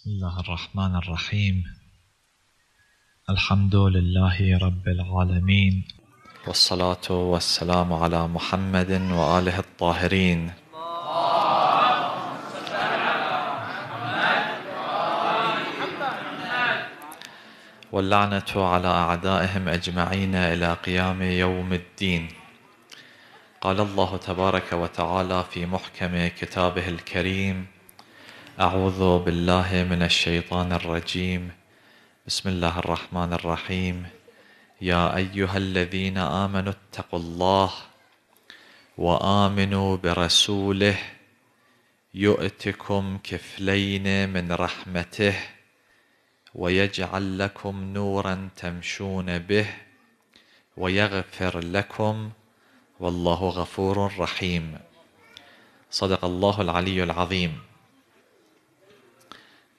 بسم الله الرحمن الرحيم الحمد لله رب العالمين والصلاة والسلام على محمد وآله الطاهرين واللعنة على أعدائهم أجمعين إلى قيام يوم الدين قال الله تبارك وتعالى في محكم كتابه الكريم أعوذ بالله من الشيطان الرجيم بسم الله الرحمن الرحيم يا أيها الذين آمنوا اتقوا الله وآمنوا برسوله يؤتكم كفلين من رحمته ويجعل لكم نورا تمشون به ويغفر لكم والله غفور رحيم صدق الله العلي العظيم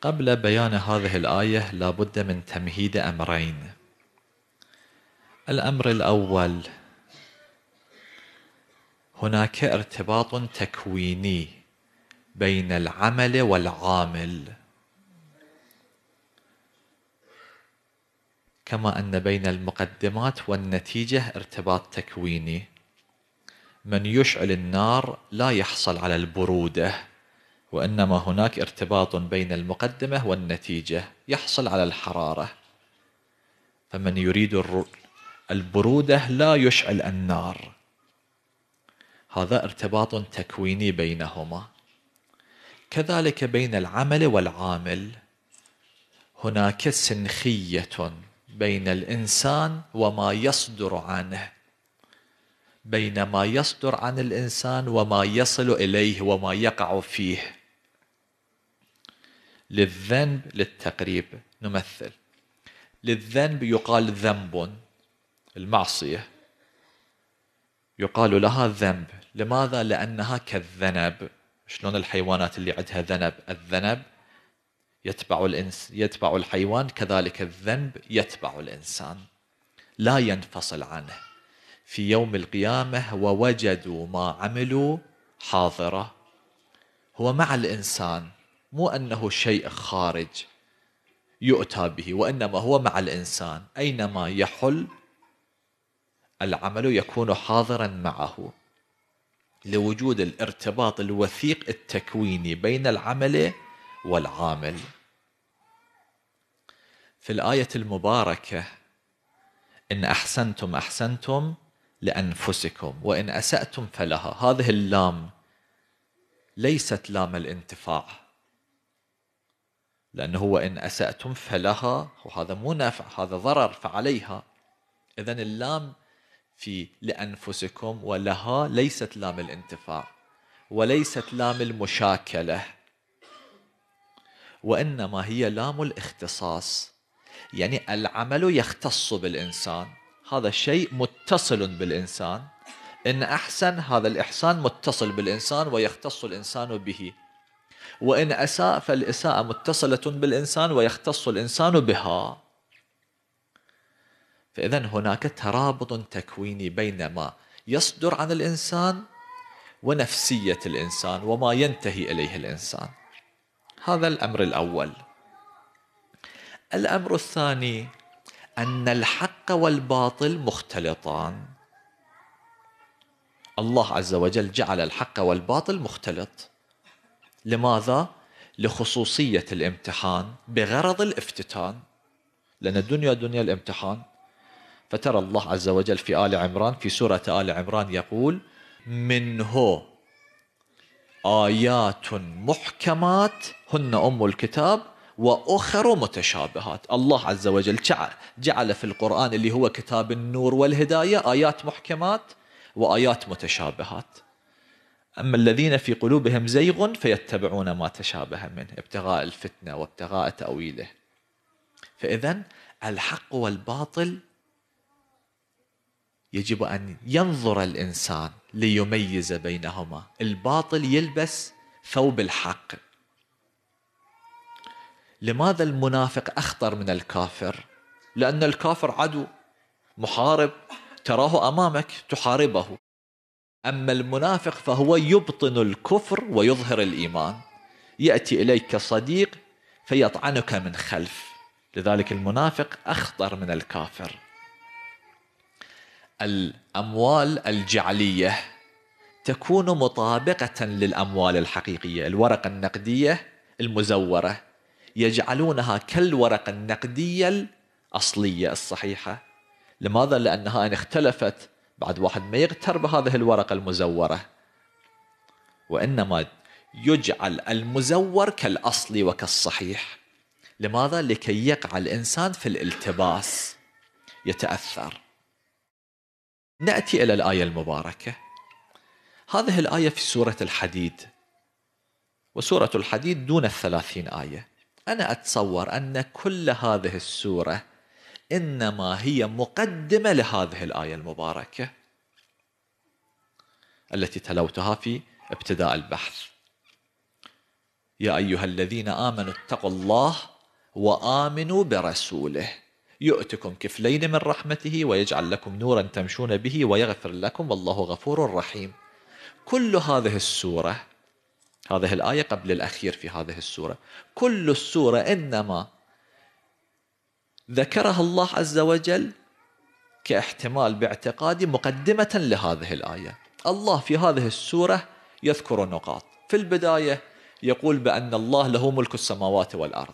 قبل بيان هذه الآية لابد من تمهيد أمرين الأمر الأول هناك ارتباط تكويني بين العمل والعامل كما أن بين المقدمات والنتيجة ارتباط تكويني من يشعل النار لا يحصل على البرودة وإنما هناك ارتباط بين المقدمة والنتيجة يحصل على الحرارة فمن يريد البرودة لا يشعل النار هذا ارتباط تكويني بينهما كذلك بين العمل والعامل هناك سنخية بين الإنسان وما يصدر عنه بين ما يصدر عن الإنسان وما يصل إليه وما يقع فيه للذنب للتقريب نمثل للذنب يقال ذنب المعصية يقال لها ذنب لماذا؟ لأنها كالذنب شلون الحيوانات اللي عندها ذنب الذنب يتبع الإنس يتبع الحيوان كذلك الذنب يتبع الإنسان لا ينفصل عنه في يوم القيامة ووجدوا ما عملوا حاضرة هو مع الإنسان مو أنه شيء خارج يؤتى به وإنما هو مع الإنسان أينما يحل العمل يكون حاضرا معه لوجود الارتباط الوثيق التكويني بين العمل والعامل في الآية المباركة إن أحسنتم أحسنتم لأنفسكم وإن أسأتم فلها هذه اللام ليست لام الانتفاع لأنه هو إن أسأتم فلها وهذا مو نفع هذا ضرر فعليها إذا اللام في لأنفسكم ولها ليست لام الانتفاع وليست لام المشاكلة وإنما هي لام الاختصاص يعني العمل يختص بالإنسان هذا الشيء متصل بالإنسان إن أحسن هذا الإحسان متصل بالإنسان ويختص الإنسان به وإن أساء فالإساءة متصلة بالإنسان ويختص الإنسان بها فإذا هناك ترابط تكويني بين ما يصدر عن الإنسان ونفسية الإنسان وما ينتهي إليه الإنسان هذا الأمر الأول الأمر الثاني أن الحق والباطل مختلطان الله عز وجل جعل الحق والباطل مختلط لماذا؟ لخصوصية الامتحان بغرض الافتتان لأن الدنيا دنيا الامتحان فترى الله عز وجل في آل عمران في سورة آل عمران يقول منه آيات محكمات هن أم الكتاب وأخر متشابهات الله عز وجل جعل في القرآن اللي هو كتاب النور والهداية آيات محكمات وآيات متشابهات أما الذين في قلوبهم زيغ فيتبعون ما تشابه منه ابتغاء الفتنة وابتغاء تأويله فإذا الحق والباطل يجب أن ينظر الإنسان ليميز بينهما الباطل يلبس ثوب الحق لماذا المنافق أخطر من الكافر لأن الكافر عدو محارب تراه أمامك تحاربه أما المنافق فهو يبطن الكفر ويظهر الإيمان يأتي إليك صديق فيطعنك من خلف لذلك المنافق أخطر من الكافر الأموال الجعلية تكون مطابقة للأموال الحقيقية الورقة النقدية المزورة يجعلونها كالورقة النقدية الأصلية الصحيحة لماذا؟ لأنها إن اختلفت بعد واحد ما يغتر بهذه الورقة المزورة وإنما يجعل المزور كالأصلي وكالصحيح لماذا؟ لكي يقع الإنسان في الالتباس يتأثر نأتي إلى الآية المباركة هذه الآية في سورة الحديد وسورة الحديد دون الثلاثين آية أنا أتصور أن كل هذه السورة إنما هي مقدمة لهذه الآية المباركة التي تلوتها في ابتداء البحث يا أيها الذين آمنوا اتقوا الله وآمنوا برسوله يؤتكم كفلين من رحمته ويجعل لكم نورا تمشون به ويغفر لكم والله غفور رحيم كل هذه السورة هذه الآية قبل الأخير في هذه السورة كل السورة إنما ذكرها الله عز وجل كاحتمال باعتقادي مقدمة لهذه الآية الله في هذه السورة يذكر نقاط في البداية يقول بأن الله له ملك السماوات والأرض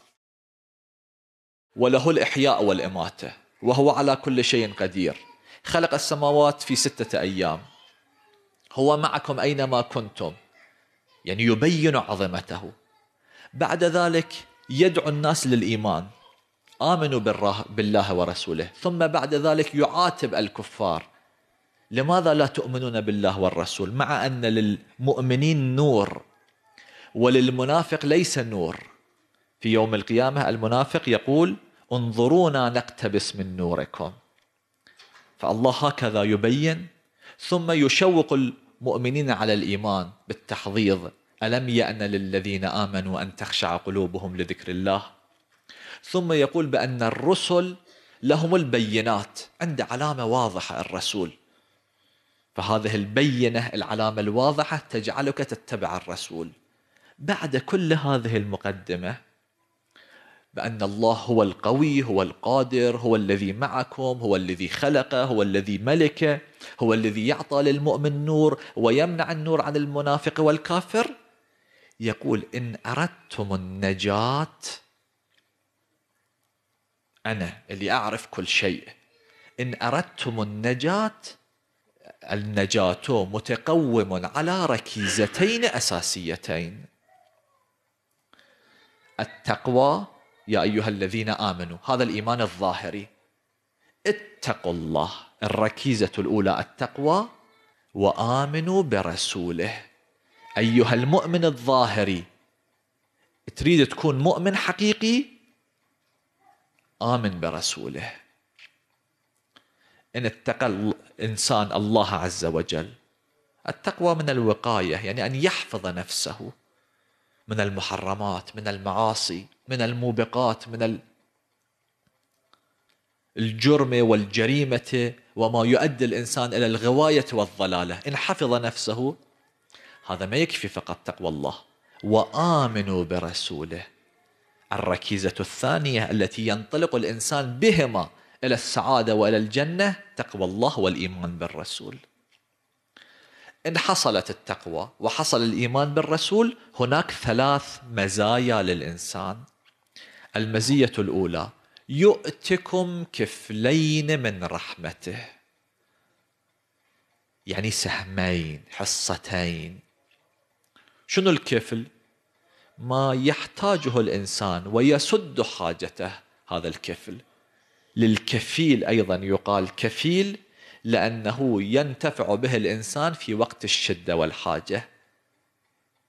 وله الإحياء والإماتة وهو على كل شيء قدير خلق السماوات في ستة أيام هو معكم أينما كنتم يعني يبين عظمته بعد ذلك يدعو الناس للإيمان آمنوا بالله ورسوله ثم بعد ذلك يعاتب الكفار لماذا لا تؤمنون بالله والرسول مع أن للمؤمنين نور وللمنافق ليس نور في يوم القيامة المنافق يقول انظرونا نقتبس من نوركم فالله هكذا يبين ثم يشوق المؤمنين على الإيمان بالتحضيض ألم يأن للذين آمنوا أن تخشع قلوبهم لذكر الله ثم يقول بأن الرسل لهم البينات عنده علامة واضحة الرسول فهذه البينة العلامة الواضحة تجعلك تتبع الرسول بعد كل هذه المقدمة بأن الله هو القوي هو القادر هو الذي معكم هو الذي خلق هو الذي ملك هو الذي يعطى للمؤمن نور ويمنع النور عن المنافق والكافر يقول إن أردتم النجاة أنا اللي أعرف كل شيء إن أردتم النجاة النجاة متقوم على ركيزتين أساسيتين التقوى يا أيها الذين آمنوا هذا الإيمان الظاهري اتقوا الله الركيزة الأولى التقوى وآمنوا برسوله أيها المؤمن الظاهري تريد تكون مؤمن حقيقي آمن برسوله إن اتقى الإنسان الله عز وجل التقوى من الوقاية يعني أن يحفظ نفسه من المحرمات من المعاصي من الموبقات من الجرم والجريمة وما يؤدي الإنسان إلى الغواية والضلالة إن حفظ نفسه هذا ما يكفي فقط تقوى الله وآمنوا برسوله الركيزة الثانية التي ينطلق الإنسان بهما إلى السعادة وإلى الجنة تقوى الله والإيمان بالرسول إن حصلت التقوى وحصل الإيمان بالرسول هناك ثلاث مزايا للإنسان المزية الأولى يؤتكم كفلين من رحمته يعني سهمين حصتين شنو الكفل ما يحتاجه الانسان ويسد حاجته هذا الكفل للكفيل ايضا يقال كفيل لانه ينتفع به الانسان في وقت الشده والحاجه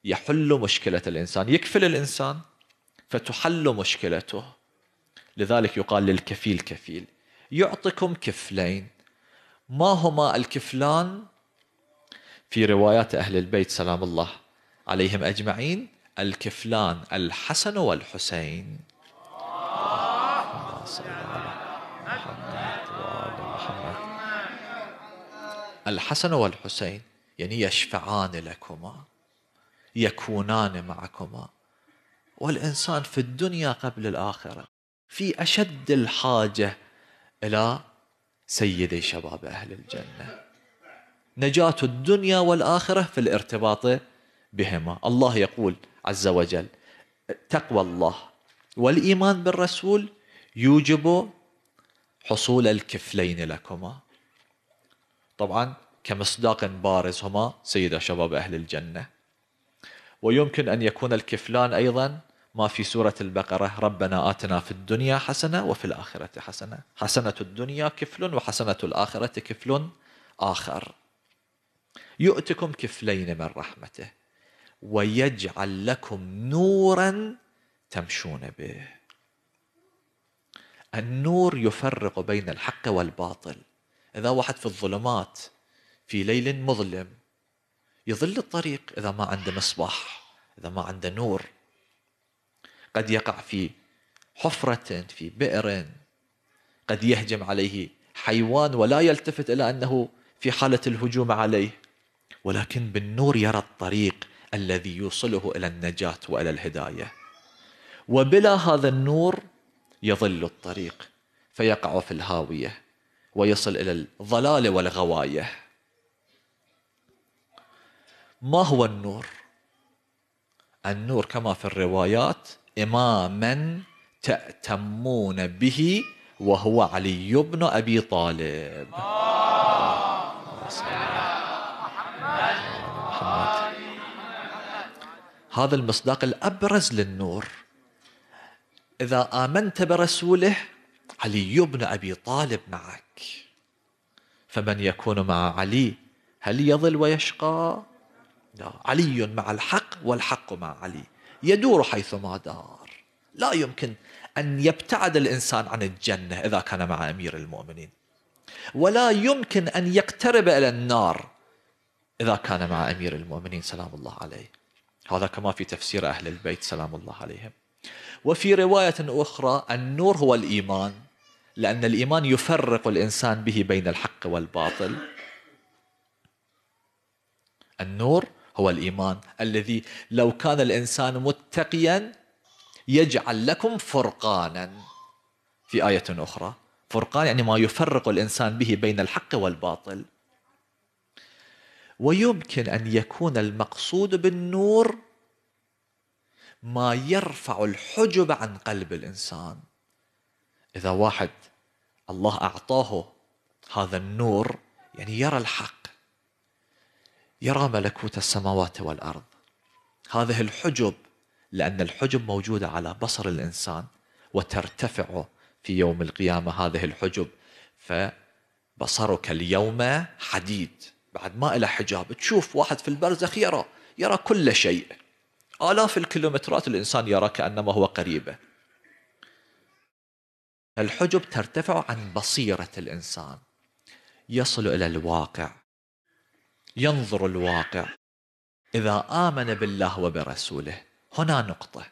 يحل مشكله الانسان يكفل الانسان فتحل مشكلته لذلك يقال للكفيل كفيل يعطيكم كفلين ما هما الكفلان في روايات اهل البيت سلام الله عليهم اجمعين الكفلان الحسن والحسين الحسن والحسين يعني يشفعان لكما يكونان معكما والإنسان في الدنيا قبل الآخرة في أشد الحاجة إلى سيدي شباب أهل الجنة نجاة الدنيا والآخرة في الارتباط بهما الله يقول عز وجل تقوى الله والإيمان بالرسول يوجب حصول الكفلين لكما طبعا كمصداق بارز هما سيدة شباب أهل الجنة ويمكن أن يكون الكفلان أيضا ما في سورة البقرة ربنا آتنا في الدنيا حسنة وفي الآخرة حسنة حسنة الدنيا كفل وحسنة الآخرة كفل آخر يؤتكم كفلين من رحمته ويجعل لكم نورا تمشون به النور يفرق بين الحق والباطل إذا واحد في الظلمات في ليل مظلم يظل الطريق إذا ما عنده مصباح إذا ما عنده نور قد يقع في حفرة في بئر قد يهجم عليه حيوان ولا يلتفت إلى أنه في حالة الهجوم عليه ولكن بالنور يرى الطريق الذي يوصله الى النجاه والى الهدايه وبلا هذا النور يظل الطريق فيقع في الهاويه ويصل الى الضلال والغوايه ما هو النور النور كما في الروايات اماما تاتمون به وهو علي بن ابي طالب آه. هذا المصداق الأبرز للنور إذا آمنت برسوله علي بن أبي طالب معك فمن يكون مع علي هل يظل ويشقى لا علي مع الحق والحق مع علي يدور حيثما دار لا يمكن أن يبتعد الإنسان عن الجنة إذا كان مع أمير المؤمنين ولا يمكن أن يقترب إلى النار إذا كان مع أمير المؤمنين سلام الله عليه هذا كما في تفسير أهل البيت سلام الله عليهم وفي رواية أخرى النور هو الإيمان لأن الإيمان يفرق الإنسان به بين الحق والباطل النور هو الإيمان الذي لو كان الإنسان متقيا يجعل لكم فرقانا في آية أخرى فرقان يعني ما يفرق الإنسان به بين الحق والباطل ويمكن أن يكون المقصود بالنور ما يرفع الحجب عن قلب الإنسان إذا واحد الله أعطاه هذا النور يعني يرى الحق يرى ملكوت السماوات والأرض هذه الحجب لأن الحجب موجودة على بصر الإنسان وترتفع في يوم القيامة هذه الحجب فبصرك اليوم حديد بعد ما إلى حجاب تشوف واحد في البرزخ يرى يرى كل شيء آلاف الكيلومترات الإنسان يرى كأنما هو قريبه الحجب ترتفع عن بصيرة الإنسان يصل إلى الواقع ينظر الواقع إذا آمن بالله وبرسوله هنا نقطة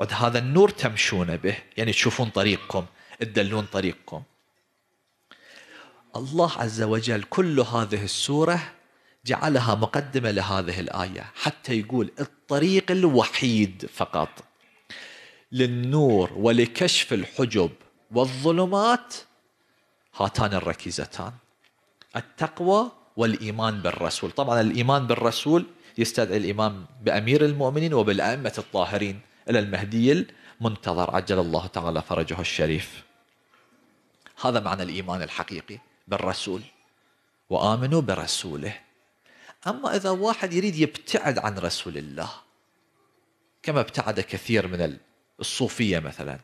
عد هذا النور تمشون به يعني تشوفون طريقكم تدلون طريقكم الله عز وجل كل هذه السورة جعلها مقدمة لهذه الآية حتى يقول الطريق الوحيد فقط للنور ولكشف الحجب والظلمات هاتان الركيزتان التقوى والإيمان بالرسول طبعا الإيمان بالرسول يستدعي الإيمان بأمير المؤمنين وبالأئمة الطاهرين إلى المهدي المنتظر عجل الله تعالى فرجه الشريف هذا معنى الإيمان الحقيقي بالرسول وامنوا برسوله اما اذا واحد يريد يبتعد عن رسول الله كما ابتعد كثير من الصوفيه مثلا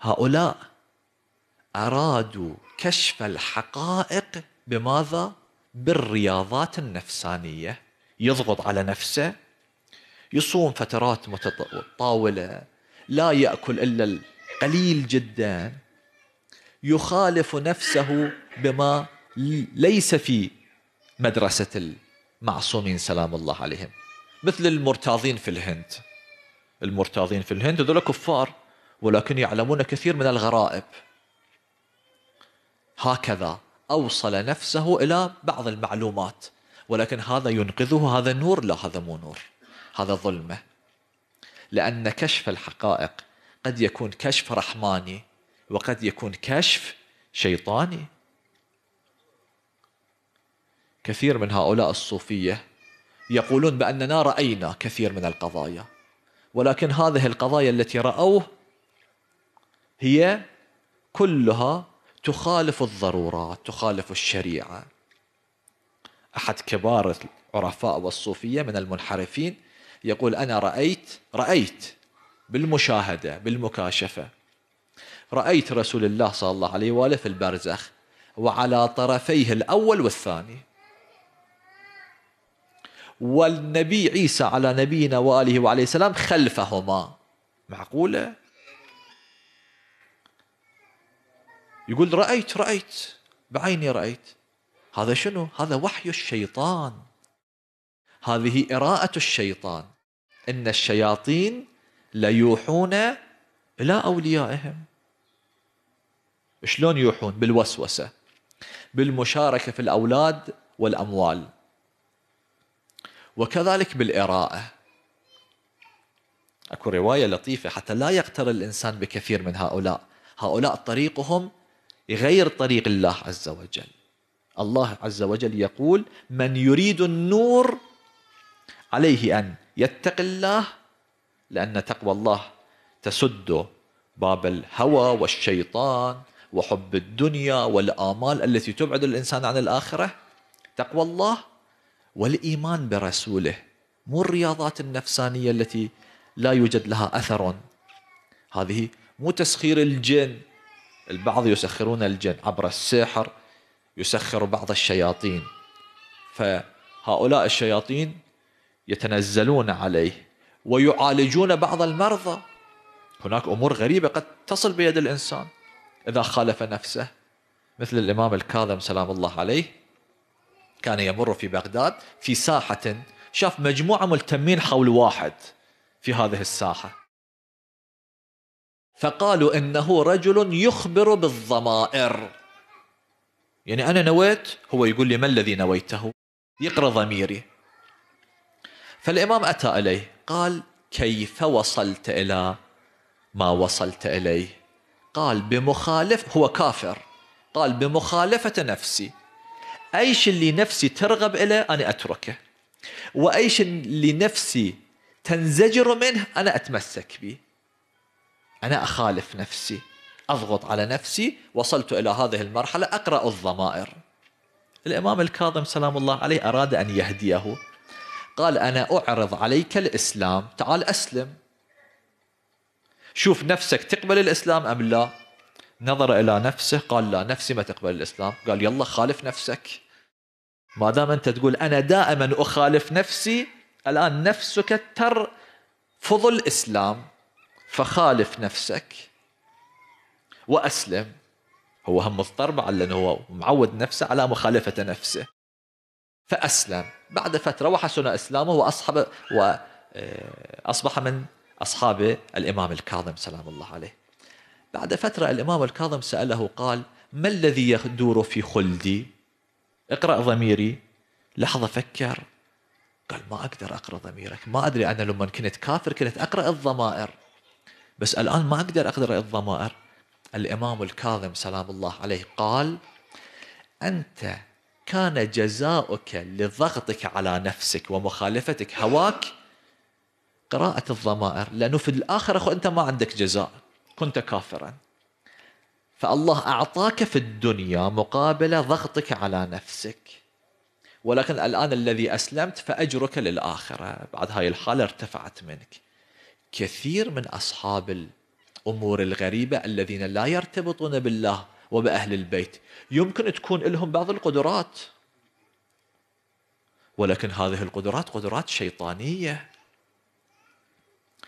هؤلاء ارادوا كشف الحقائق بماذا بالرياضات النفسانيه يضغط على نفسه يصوم فترات متطاوله لا ياكل الا القليل جدا يخالف نفسه بما ليس في مدرسة المعصومين سلام الله عليهم مثل المرتاضين في الهند المرتاضين في الهند هذول كفار ولكن يعلمون كثير من الغرائب هكذا أوصل نفسه إلى بعض المعلومات ولكن هذا ينقذه هذا النور لا هذا مو نور هذا ظلمة لأن كشف الحقائق قد يكون كشف رحماني وقد يكون كشف شيطاني كثير من هؤلاء الصوفيه يقولون باننا راينا كثير من القضايا ولكن هذه القضايا التي راوه هي كلها تخالف الضرورات تخالف الشريعه احد كبار العرفاء والصوفيه من المنحرفين يقول انا رايت رايت بالمشاهده بالمكاشفه رأيت رسول الله صلى الله عليه وآله في البرزخ وعلى طرفيه الأول والثاني والنبي عيسى على نبينا وآله وعليه السلام خلفهما معقولة يقول رأيت رأيت بعيني رأيت هذا شنو هذا وحي الشيطان هذه إراءة الشيطان إن الشياطين ليوحون إلى أوليائهم شلون يوحون بالوسوسة بالمشاركة في الأولاد والأموال وكذلك بالإراءة أكو رواية لطيفة حتى لا يقتر الإنسان بكثير من هؤلاء هؤلاء طريقهم غير طريق الله عز وجل الله عز وجل يقول من يريد النور عليه أن يتق الله لأن تقوى الله تسد باب الهوى والشيطان وحب الدنيا والآمال التي تبعد الإنسان عن الآخرة تقوى الله والإيمان برسوله مو الرياضات النفسانية التي لا يوجد لها أثر هذه مو تسخير الجن البعض يسخرون الجن عبر السحر يسخر بعض الشياطين فهؤلاء الشياطين يتنزلون عليه ويعالجون بعض المرضى هناك امور غريبه قد تصل بيد الانسان إذا خالف نفسه مثل الإمام الكاظم سلام الله عليه كان يمر في بغداد في ساحة شاف مجموعة ملتمين حول واحد في هذه الساحة فقالوا إنه رجل يخبر بالضمائر يعني أنا نويت هو يقول لي ما الذي نويته يقرأ ضميري فالإمام أتى إليه قال كيف وصلت إلى ما وصلت إليه قال بمخالف هو كافر قال بمخالفة نفسي أي شيء اللي نفسي ترغب إليه أنا أتركه وأي شيء اللي نفسي تنزجر منه أنا أتمسك به أنا أخالف نفسي أضغط على نفسي وصلت إلى هذه المرحلة أقرأ الضمائر الإمام الكاظم سلام الله عليه أراد أن يهديه قال أنا أعرض عليك الإسلام تعال أسلم شوف نفسك تقبل الإسلام أم لا نظر إلى نفسه قال لا نفسي ما تقبل الإسلام قال يلا خالف نفسك ما دام أنت تقول أنا دائما أخالف نفسي الآن نفسك ترفض الإسلام فخالف نفسك وأسلم هو هم مضطر مع لأنه هو معود نفسه على مخالفة نفسه فأسلم بعد فترة وحسن إسلامه وأصحب وأصبح آه، من أصحاب الإمام الكاظم سلام الله عليه بعد فترة الإمام الكاظم سأله قال ما الذي يدور في خلدي اقرأ ضميري لحظة فكر قال ما أقدر أقرأ ضميرك ما أدري أنا لما كنت كافر كنت أقرأ الضمائر بس الآن ما أقدر أقرأ الضمائر الإمام الكاظم سلام الله عليه قال أنت كان جزاؤك لضغطك على نفسك ومخالفتك هواك قراءة الضمائر لأنه في الآخرة أخو أنت ما عندك جزاء كنت كافرا فالله أعطاك في الدنيا مقابل ضغطك على نفسك ولكن الآن الذي أسلمت فأجرك للآخرة بعد هاي الحالة ارتفعت منك كثير من أصحاب الأمور الغريبة الذين لا يرتبطون بالله وبأهل البيت يمكن تكون لهم بعض القدرات ولكن هذه القدرات قدرات شيطانية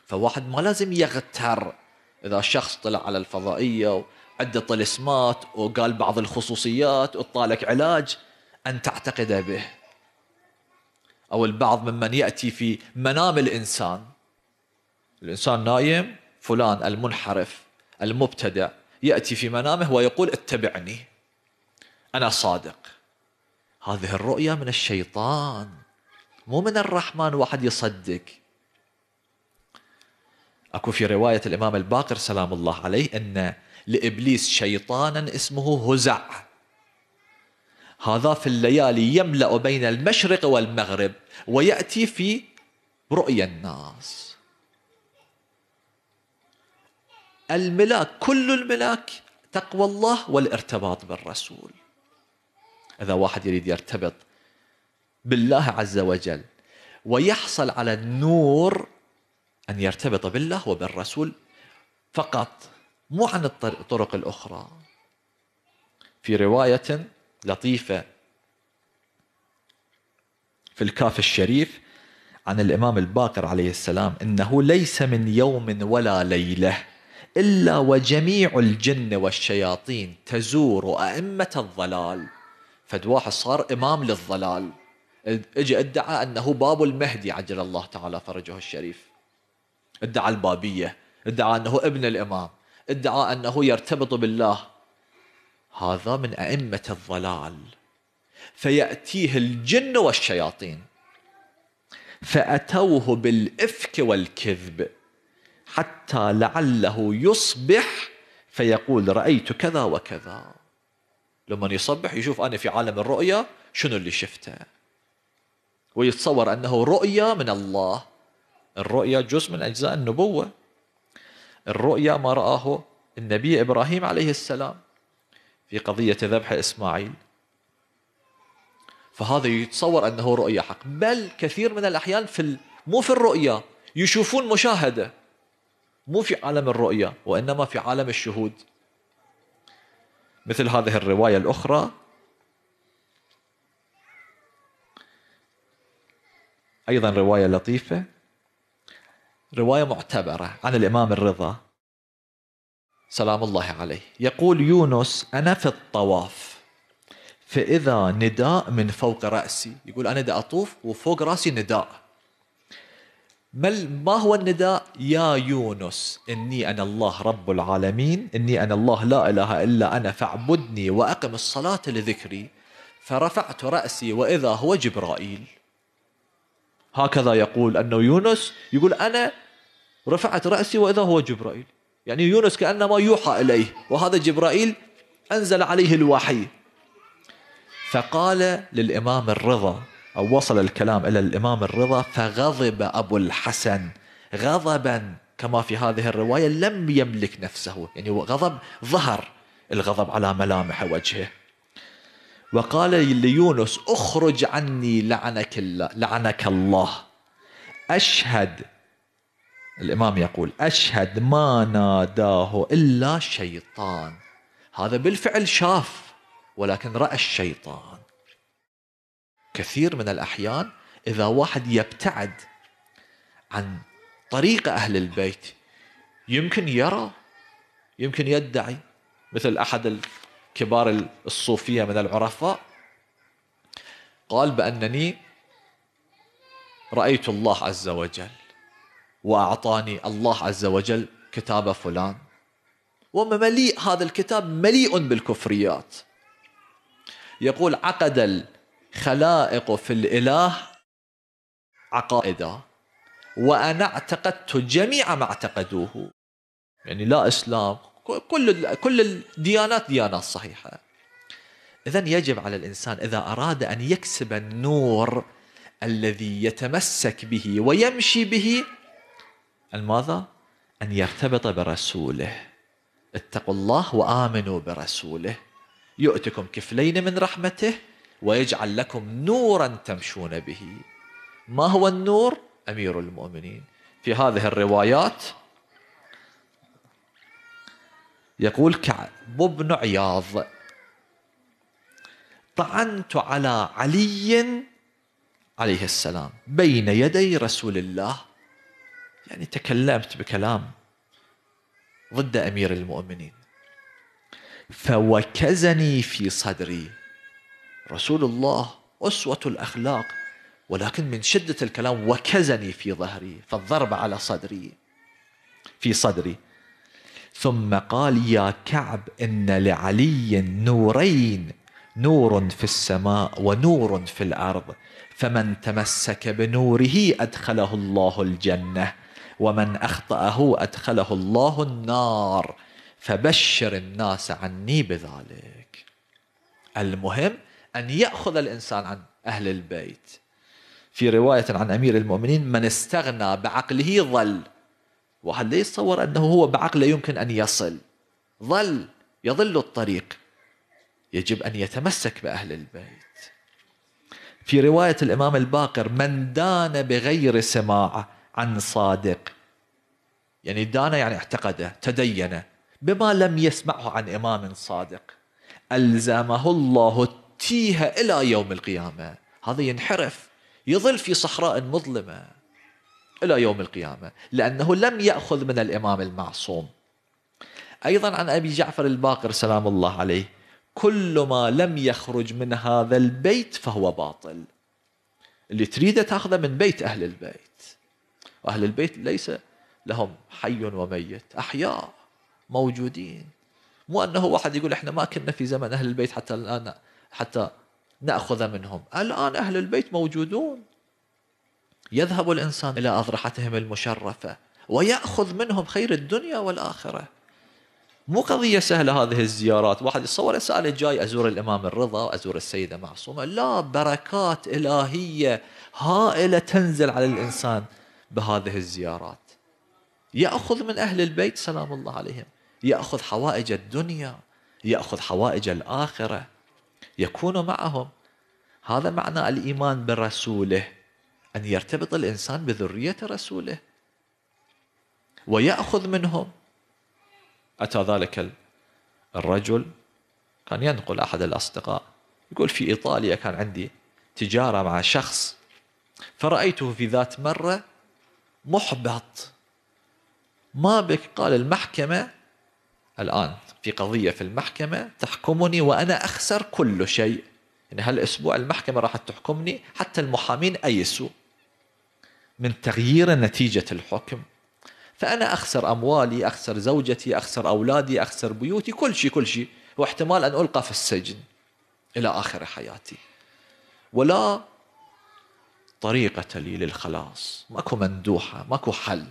فواحد ما لازم يغتر اذا شخص طلع على الفضائيه وعده طلسمات وقال بعض الخصوصيات وطالك علاج ان تعتقد به او البعض ممن ياتي في منام الانسان الانسان نايم فلان المنحرف المبتدع ياتي في منامه ويقول اتبعني انا صادق هذه الرؤيه من الشيطان مو من الرحمن واحد يصدق أكو في رواية الإمام الباقر سلام الله عليه أن لإبليس شيطانا اسمه هزع هذا في الليالي يملأ بين المشرق والمغرب ويأتي في رؤيا الناس الملاك كل الملاك تقوى الله والارتباط بالرسول إذا واحد يريد يرتبط بالله عز وجل ويحصل على النور أن يرتبط بالله وبالرسول فقط مو عن الطرق الأخرى في رواية لطيفة في الكاف الشريف عن الإمام الباقر عليه السلام إنه ليس من يوم ولا ليلة إلا وجميع الجن والشياطين تزور أئمة الضلال فد واحد صار إمام للضلال اجى ادعى أنه باب المهدي عجل الله تعالى فرجه الشريف ادعى البابية ادعى أنه ابن الإمام ادعى أنه يرتبط بالله هذا من أئمة الضلال فيأتيه الجن والشياطين فأتوه بالإفك والكذب حتى لعله يصبح فيقول رأيت كذا وكذا لما يصبح يشوف أنا في عالم الرؤيا شنو اللي شفته ويتصور أنه رؤيا من الله الرؤيا جزء من أجزاء النبوة الرؤيا ما رآه النبي إبراهيم عليه السلام في قضية ذبح إسماعيل فهذا يتصور أنه رؤيا حق بل كثير من الأحيان في مو في الرؤيا يشوفون مشاهدة مو في عالم الرؤيا وإنما في عالم الشهود مثل هذه الرواية الأخرى أيضا رواية لطيفة رواية معتبرة عن الإمام الرضا سلام الله عليه يقول يونس أنا في الطواف فإذا نداء من فوق رأسي يقول أنا دا أطوف وفوق رأسي نداء ما هو النداء يا يونس إني أنا الله رب العالمين إني أنا الله لا إله إلا أنا فاعبدني وأقم الصلاة لذكري فرفعت رأسي وإذا هو جبرائيل هكذا يقول أنه يونس يقول أنا رفعت رأسي وإذا هو جبرائيل يعني يونس كأنما يوحى إليه وهذا جبرائيل أنزل عليه الوحي فقال للإمام الرضا أو وصل الكلام إلى الإمام الرضا فغضب أبو الحسن غضبا كما في هذه الرواية لم يملك نفسه يعني غضب ظهر الغضب على ملامح وجهه وقال ليونس اخرج عني لعنك الله لعنك الله اشهد الامام يقول اشهد ما ناداه الا شيطان هذا بالفعل شاف ولكن راى الشيطان كثير من الاحيان اذا واحد يبتعد عن طريق اهل البيت يمكن يرى يمكن يدعي مثل احد كبار الصوفية من العرفاء قال بأنني رأيت الله عز وجل وأعطاني الله عز وجل كتاب فلان ومليء هذا الكتاب مليء بالكفريات يقول عقد الخلائق في الإله عقائدا وأنا اعتقدت جميع ما اعتقدوه يعني لا إسلام كل كل الديانات ديانات صحيحه اذا يجب على الانسان اذا اراد ان يكسب النور الذي يتمسك به ويمشي به ان ماذا؟ ان يرتبط برسوله اتقوا الله وامنوا برسوله يؤتكم كفلين من رحمته ويجعل لكم نورا تمشون به ما هو النور امير المؤمنين في هذه الروايات يقول كعب بن عياض طعنت على علي عليه السلام بين يدي رسول الله يعني تكلمت بكلام ضد امير المؤمنين فوكزني في صدري رسول الله اسوه الاخلاق ولكن من شده الكلام وكزني في ظهري فالضرب على صدري في صدري ثم قال يا كعب إن لعلي نورين نور في السماء ونور في الأرض فمن تمسك بنوره أدخله الله الجنة ومن أخطأه أدخله الله النار فبشر الناس عني بذلك المهم أن يأخذ الإنسان عن أهل البيت في رواية عن أمير المؤمنين من استغنى بعقله ظل واحد لا يتصور أنه هو بعقله يمكن أن يصل ظل يظل الطريق يجب أن يتمسك بأهل البيت في رواية الإمام الباقر من دان بغير سماع عن صادق يعني دان يعني اعتقده تدين بما لم يسمعه عن إمام صادق ألزمه الله التيه إلى يوم القيامة هذا ينحرف يظل في صحراء مظلمه إلى يوم القيامة لأنه لم يأخذ من الإمام المعصوم أيضا عن أبي جعفر الباقر سلام الله عليه كل ما لم يخرج من هذا البيت فهو باطل اللي تريده تاخذه من بيت أهل البيت وأهل البيت ليس لهم حي وميت أحياء موجودين مو أنه واحد يقول إحنا ما كنا في زمن أهل البيت حتى الآن حتى نأخذ منهم الآن أهل البيت موجودون يذهب الانسان الى اضرحتهم المشرفه وياخذ منهم خير الدنيا والاخره مو قضية سهلة هذه الزيارات واحد يتصور السؤال جاي أزور الإمام الرضا وأزور السيدة معصومة لا بركات إلهية هائلة تنزل على الإنسان بهذه الزيارات يأخذ من أهل البيت سلام الله عليهم يأخذ حوائج الدنيا يأخذ حوائج الآخرة يكون معهم هذا معنى الإيمان برسوله أن يرتبط الإنسان بذرية رسوله ويأخذ منهم أتى ذلك الرجل كان ينقل أحد الأصدقاء يقول في إيطاليا كان عندي تجارة مع شخص فرأيته في ذات مرة محبط ما بك قال المحكمة الآن في قضية في المحكمة تحكمني وأنا أخسر كل شيء يعني هالاسبوع المحكمه راح تحكمني حتى المحامين ايسوا من تغيير نتيجه الحكم فانا اخسر اموالي اخسر زوجتي اخسر اولادي اخسر بيوتي كل شيء كل شيء واحتمال ان القى في السجن الى اخر حياتي ولا طريقه لي للخلاص ماكو مندوحه ماكو حل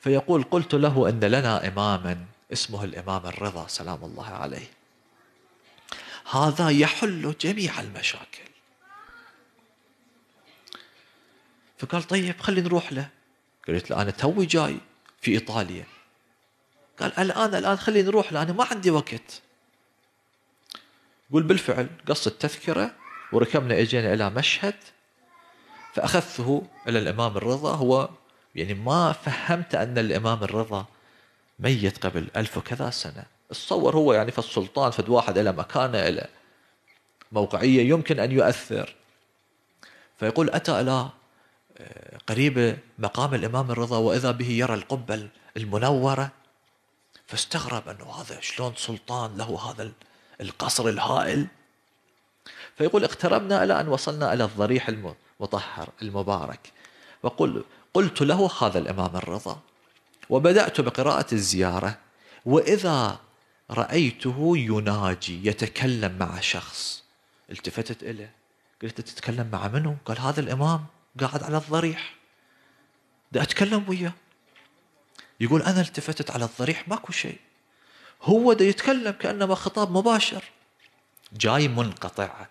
فيقول قلت له ان لنا اماما اسمه الامام الرضا سلام الله عليه هذا يحل جميع المشاكل فقال طيب خلي نروح له قلت له أنا توي جاي في إيطاليا قال الآن الآن خلي نروح له أنا ما عندي وقت يقول بالفعل قص التذكرة وركبنا اجينا إلى مشهد فأخذته إلى الإمام الرضا هو يعني ما فهمت أن الإمام الرضا ميت قبل ألف وكذا سنة تصور هو يعني في السلطان فد واحد له مكانه له موقعية يمكن أن يؤثر فيقول أتى إلى آه، قريبة مقام الإمام الرضا وإذا به يرى القبة المنورة فاستغرب أنه هذا شلون سلطان له هذا القصر الهائل فيقول اقتربنا إلى أن وصلنا إلى الضريح المطهر المبارك وقل قلت له هذا الإمام الرضا وبدأت بقراءة الزيارة وإذا رأيته يناجي يتكلم مع شخص التفتت إليه قلت تتكلم مع منو؟ قال هذا الإمام قاعد على الضريح ده أتكلم وياه يقول أنا التفتت على الضريح ماكو شيء هو ده يتكلم كأنما خطاب مباشر جاي منقطع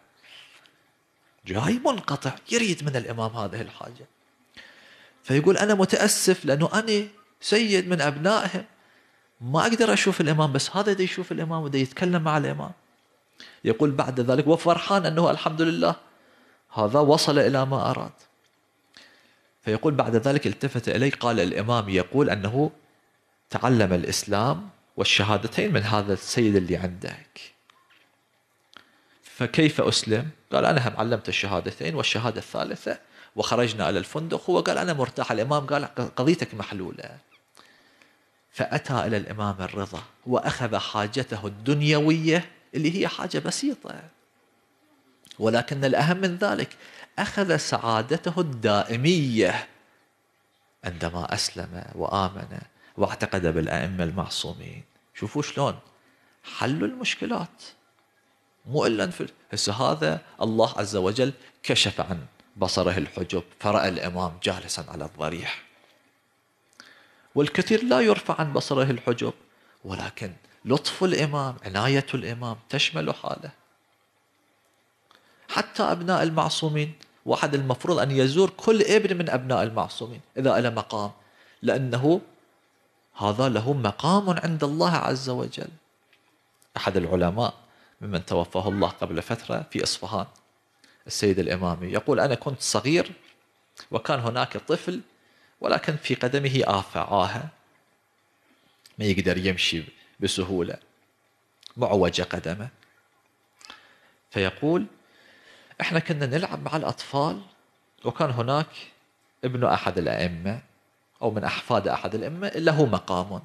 جاي منقطع يريد من الإمام هذه الحاجة فيقول أنا متأسف لأنه أنا سيد من أبنائهم ما أقدر أشوف الإمام بس هذا دي يشوف الإمام ودي يتكلم مع الإمام يقول بعد ذلك وفرحان أنه الحمد لله هذا وصل إلى ما أراد فيقول بعد ذلك التفت إلي قال الإمام يقول أنه تعلم الإسلام والشهادتين من هذا السيد اللي عندك فكيف أسلم؟ قال أنا هم علمت الشهادتين والشهادة الثالثة وخرجنا إلى الفندق هو قال أنا مرتاح الإمام قال قضيتك محلولة فأتى إلى الإمام الرضا وأخذ حاجته الدنيوية اللي هي حاجة بسيطة ولكن الأهم من ذلك أخذ سعادته الدائمية عندما أسلم وآمن واعتقد بالأئمة المعصومين شوفوا شلون حلوا المشكلات مو إلا في هسه هذا الله عز وجل كشف عن بصره الحجب فرأى الإمام جالسا على الضريح والكثير لا يرفع عن بصره الحجب ولكن لطف الإمام عناية الإمام تشمل حاله حتى أبناء المعصومين واحد المفروض أن يزور كل ابن من أبناء المعصومين إذا له مقام لأنه هذا له مقام عند الله عز وجل أحد العلماء ممن توفاه الله قبل فترة في إصفهان السيد الإمامي يقول أنا كنت صغير وكان هناك طفل ولكن في قدمه آفة عاهة ما يقدر يمشي بسهولة معوجة قدمه فيقول احنا كنا نلعب مع الأطفال وكان هناك ابن أحد الأئمة أو من أحفاد أحد الأئمة له مقام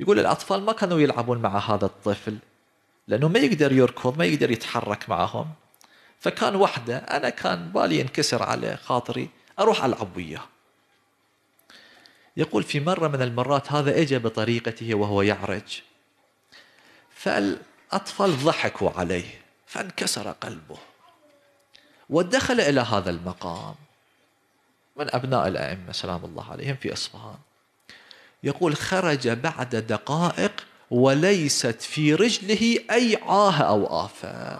يقول الأطفال ما كانوا يلعبون مع هذا الطفل لأنه ما يقدر يركض ما يقدر يتحرك معهم فكان وحده أنا كان بالي ينكسر على خاطري أروح ألعب وياه يقول في مرة من المرات هذا أجا بطريقته وهو يعرج فالأطفال ضحكوا عليه فانكسر قلبه ودخل إلى هذا المقام من أبناء الأئمة سلام الله عليهم في إصفهان يقول خرج بعد دقائق وليست في رجله أي عاهة أو آفة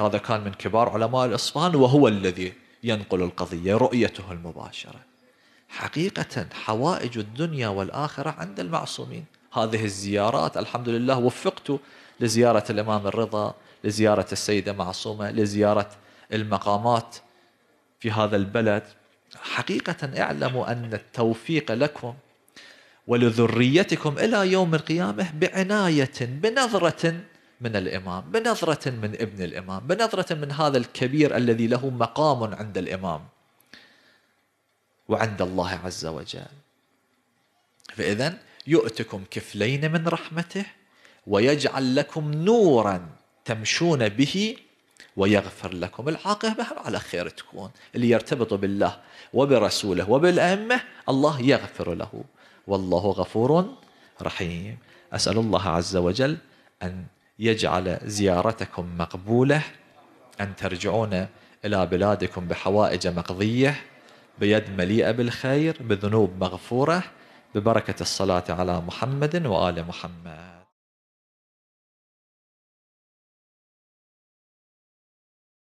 هذا كان من كبار علماء الإصفهان وهو الذي ينقل القضية رؤيته المباشرة حقيقة حوائج الدنيا والآخرة عند المعصومين هذه الزيارات الحمد لله وفقت لزيارة الإمام الرضا لزيارة السيدة معصومة لزيارة المقامات في هذا البلد حقيقة اعلموا أن التوفيق لكم ولذريتكم إلى يوم القيامة بعناية بنظرة من الإمام بنظرة من ابن الإمام بنظرة من هذا الكبير الذي له مقام عند الإمام وعند الله عز وجل فإذا يؤتكم كفلين من رحمته ويجعل لكم نورا تمشون به ويغفر لكم العاقبة على خير تكون اللي يرتبط بالله وبرسوله وبالأئمة الله يغفر له والله غفور رحيم أسأل الله عز وجل أن يجعل زيارتكم مقبولة أن ترجعون إلى بلادكم بحوائج مقضية بيد مليئة بالخير بذنوب مغفورة ببركة الصلاة على محمد وآل محمد